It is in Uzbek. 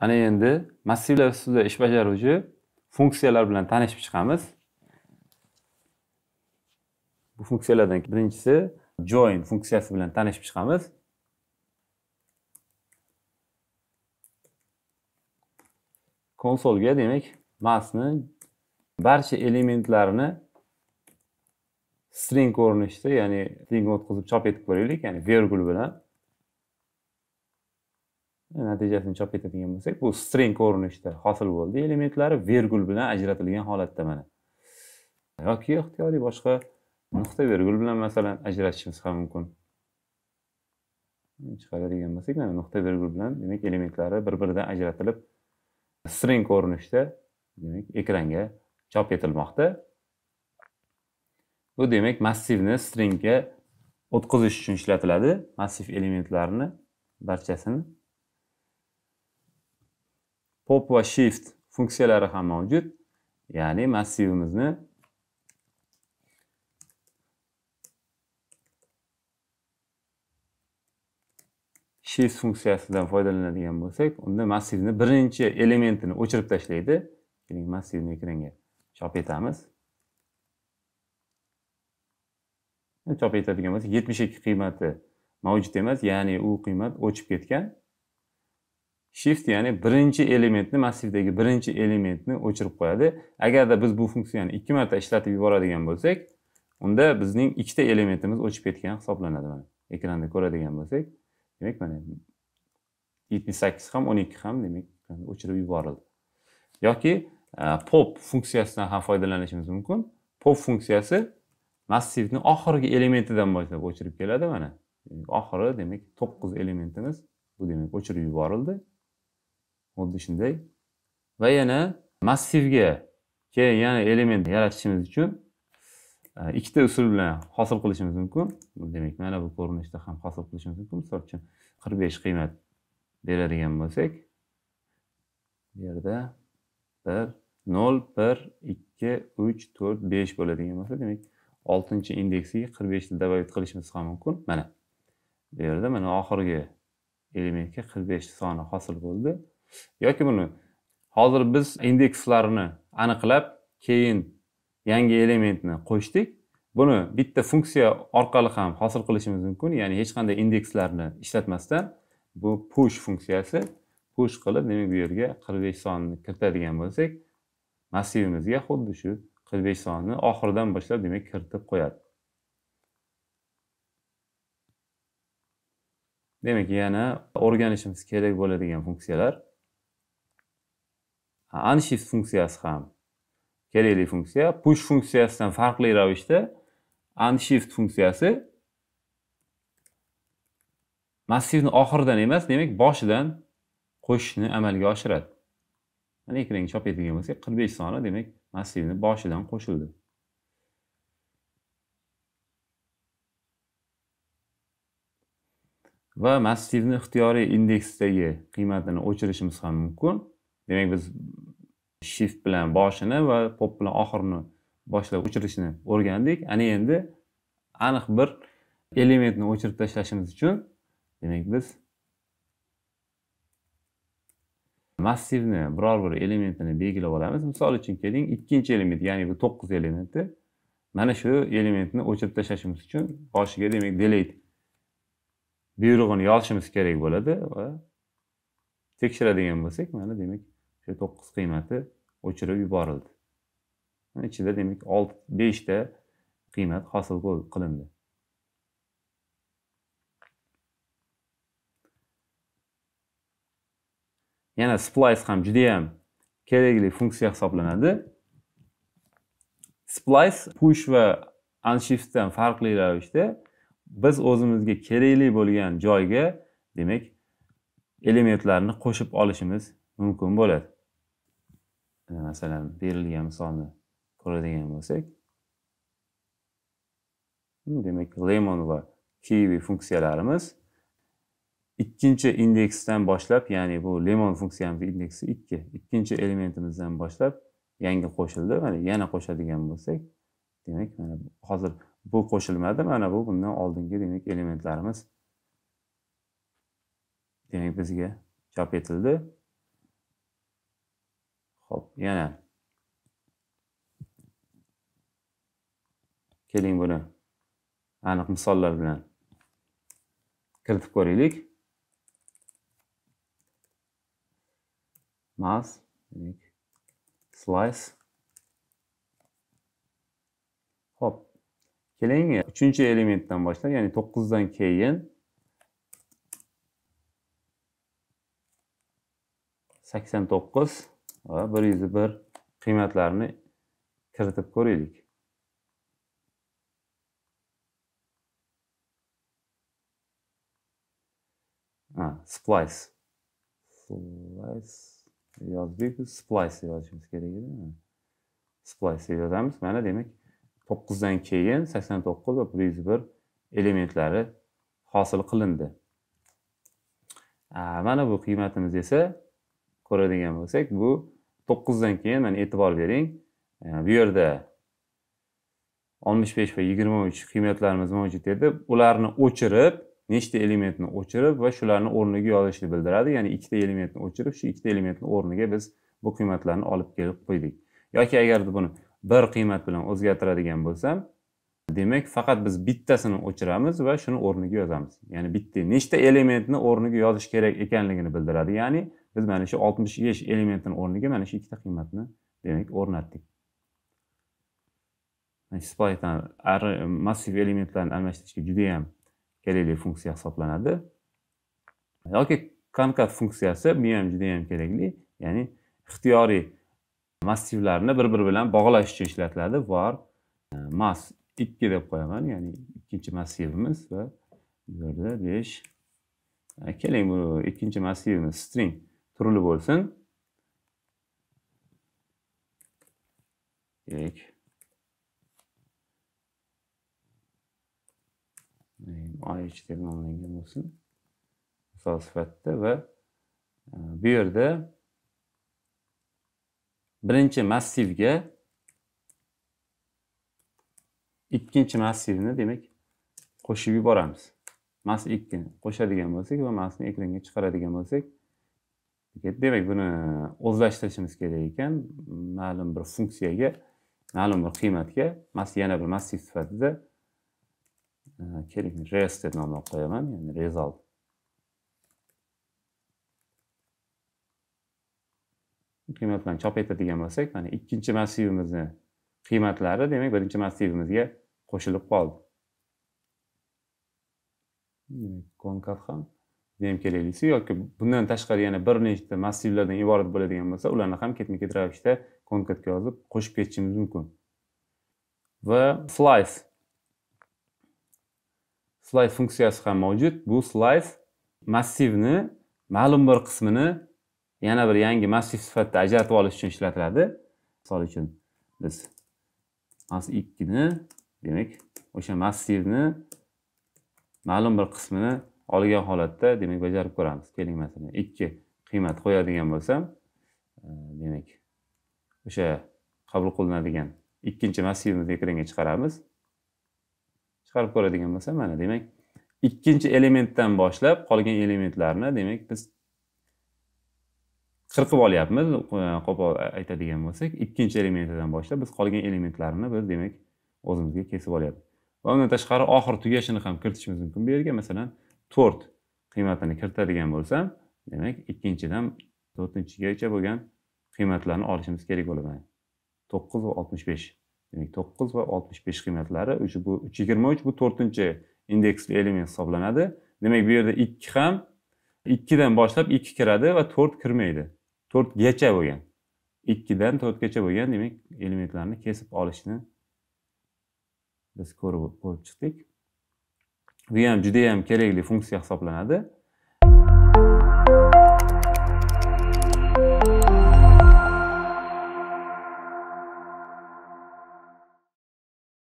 ana endi massivlar ustida ish bajaruvchi funksiyalar bilan tanishib chiqamiz bu funksiyalardan birinchisi join funksiyasi bilan tanishib chiqamiz konsolga demak masni barcha elementlarini string ko'rinishida ya'ni string o'tkazib chop etib ko'raylik ya'ni vergul bilan natijasini chop etadigan bo'lsak bu string ko'rinishda hosil bo'ldi elementlari vergul bilan ajratilgan holatda mana yoki ixtiyoriy boshqa nuqta vergul bilan masalan ajratishimiz ham mumkin chiqaradigan bo'lsak mana nuqta vergul bilan demak elementlari bir biridan ajratilib string ko'rinishda demak ekranga chop etilmoqda bu demak massivni stringga o'tkazish uchun ishlatiladi massiv elementlarni barchasini pop va shift funksiyalari ham mavjud ya'ni massivimizni shift funksiyasidan foydalanadigan bo'lsak unda massivni birinchi elementini o'chirib tashlaydi keling massivni ekranga chop etamiz chop etadigan bo'lsak yetmish ikki qiymati mavjud emas ya'ni u qiymat o'chib ketgan shift ya'ni birinchi elementni massivdagi birinchi elementni o'chirib qo'yadi agarda biz bu funksiyani ikki marta ishlatib yuboradigan bo'lsak unda bizning ikkita elementimiz o'chib ketgan hisoblanadi mana ekranda ko'radigan bo'lsak demak mana yetmish sakkiz ham o'n ikki ham demak o'chirib yuborildi yoki e, pop funksiyasidan ham foydalanishimiz mumkin pop funksiyasi massivni oxirgi elementidan boshlab o'chirib keladi mana oxiri demak to'qqiz elementimiz bu demak o'chirib yuborildi Xuddi shunday. Va yana massivga keyin yana element yaratishimiz uchun e, ikkita usul bilan hosil qilishimiz mumkin. Demak, mana bu ko'rinishda ham hosil qilishimiz mumkin. Misol uchun 45 qiymat beradigan bo'lsak, bu yerda 1 0 1 2 3 4 5 bo'ladigan bo'lsa, demak, 6-indeksiga 45 ni добавить qilishimiz ham mumkin. Mana bu yerda mana oxirgi elementga 45 soni hosil bo'ldi. yoki buni hozir biz indekslarni aniqlab keyin yangi elementni qo'shdik buni bitta funksiya orqali ham hosil qilishimiz mumkin ya'ni hech qanday indekslarni ishlatmasdan bu push funksiyasi push qilib demak bu yerga qirq besh sonni kiritadigan bo'lsak massivimizga xuddi shu qirq besh sonni oxiridan boshlab demak kiritib qo'yadi demak yana o'rganishimiz kerak bo'ladigan funksiyalar anshift funksiyasi ham kerakli funksiya push funksiyasidan farqli ravishda anshift funksiyasi massivni oxiridan emas demak boshidan qo'shishni amalga oshiradi mana ekranga chop etilgan bo'lsa qirq besh soni demak massivni boshidan qo'shildi va massivni ixtiyoriy indeksdagi qiymatini o'chirishimiz ham mumkin demak biz shift bilan boshini va pop bilan oxirini boshlab o'chirishni o'rgandik ana endi aniq bir elementni o'chirib tashlashimiz uchun demak biz massivni biror bir elementini belgilab olamiz misol uchun keling ikkinchi element ya'ni bu to'qqiz elementi mana shu elementni o'chirib tashlashimiz uchun boshiga demak delete buyrug'ini yozishimiz kerak bo'ladi va tekshiradigan bo'lsak mana demak o'sha to'qqiz qiymati o'chirib yuborildi ichida demak olti beshta qiymat hosil qilindi yana splice ham judayam kerakli funksiya hisoblanadi splice push va unshiftdan farqli ravishda biz o'zimizga kerakli bo'lgan joyga demak elementlarni qo'shib olishimiz mumkin bo'ladi masalan berilgan misolni ko'radigan bo'lsak hmm, demak lemon va kivi funksiyalarimiz ikkinchi indeksdan boshlab ya'ni bu lemon funksiyamiz indeksi ikki ikkinchi elementimizdan boshlab yangi qo'shildi mana yana qo'shadigan bo'lsak demak mana hozir bu qo'shilmadi mana bu bundan oldingi demak elementlarimiz demak bizga chop etildi Xo'p, yana. Keling buni aniq misollar bilan kiritib ko'raylik. Mass, slice. Xo'p. Keling, 3-elementdan boshlab, ya'ni 9 dan keyin 89 va bir yuzi bir qiymatlarini kiritib ko'raylik splice splice yozdik splice yozishimiz kerak edi splice yozamiz mana demak to'qqizdan keyin sakson to'qqiz va bir yuz bir elementlari hosil qilindi mana bu qiymatimiz esa ko'radigan bo'lsak bu to'qqizdan keyin mana e'tibor bering e, bu yerda oltmish besh va yigirma uch qiymatlarimiz mavjud edi ularni o'chirib nechta elementni o'chirib va shularni o'rniga yozishni bildiradi ya'ni ikkita elementni o'chirib shu ikkita elementni o'rniga biz bu qiymatlarni olib kelib qo'ydik yoki agarda buni bir qiymat bilan o'zgartiradigan bo'lsam demak faqat biz bittasini o'chiramiz va shuni o'rniga yozamiz ya'ni bitta nechta elementni o'rniga yozish kerak ekanligini bildiradi ya'ni biz mana shu oltmish besh elementini o'rniga mana shu ikkita qiymatni demak o'rnatdik massiv elementlarni almashtirishga juda yam kerakli funksiya hisoblanadi yoki konkat funksiyasi bu ham judayam kerakli ya'ni ixtiyoriy massivlarni bir biri bilan bog'lash uchun ishlatiladi var mass ikki deb qo'yaman ya'ni ikkinchi massivimiz va bu yerda besh keling bu ikkinchi massivimiz string turli bo'lsin ek ich deb nomlangan bo'lsin misol sifatida va e, bu yerda birinchi massivga ikkinchi massivni demak qo'shib yuboramiz mas ikki qo'shadigan bo'lsak va masni ekranga chiqaradigan bo'lsak demak buni o'zlashtirishimiz kerak ekan ma'lum bir funksiyaga ma'lum bir qiymatga yana bir massiv sifatida e, keling res deb nomlab qo'yaman ya'ni result qiymat bilan chop etadigan bo'lsak mana ikkinchi massivimizni qiymatlari demak birinchi massivimizga qo'shilib qoldi konkat ham ham kelaklisi yoki bundan tashqari yana bir nechta massivlardan iborat bo'ladigan bo'lsa ularni ham ketma ket ravishda konkatga yozib qo'shib ketishimiz mumkin va slice slice funksiyasi ham mavjud bu slice massivni ma'lum bir qismini yana bir yangi massiv sifatida ajratib olish uchun ishlatiladi misol uchun biz ikkini demak o'sha massivni ma'lum bir qismini olgan holatda demak bajarib ko'ramiz keling masalan ikki qiymat qo'yadigan bo'lsam e, demak o'sha qabul qilinadigan ikkinchi massivimizni ekranga chiqaramiz chiqarib ko'radigan bo'lsam mana demak ikkinchi elementdan boshlab qolgan elementlarni demak biz qirqib olyapmiz e, qo'pol e, aytadigan bo'lsak ikkinchi elementidan boshlab biz qolgan elementlarni biz demak o'zimizga kesib olyapmiz va undan tashqari oxir tugashini ham kiritishimiz mumkin bu yerga masalan to'rt qiymatini kiritadigan bo'lsa demak ikkinchidan to'rtinchigacha bo'lgan qiymatlarni olishimiz kerak bo'ladi to'qqiz va oltmish besh demak to'qqiz va oltmish besh qiymatlari o'sha bu uch yigirma uch bu to'rtinchi indeksli element hisoblanadi demak bu yerda ikki ham ikkidan boshlab ikki kiradi va to'rt kirmaydi to'rtgacha bo'lgan ikkidan to'rtgacha bo'lgan demak elementlarni kesib olishni biz ko'rib ko'rib chiqdik bu ham juda ham kerakli funksiya hisoblanadi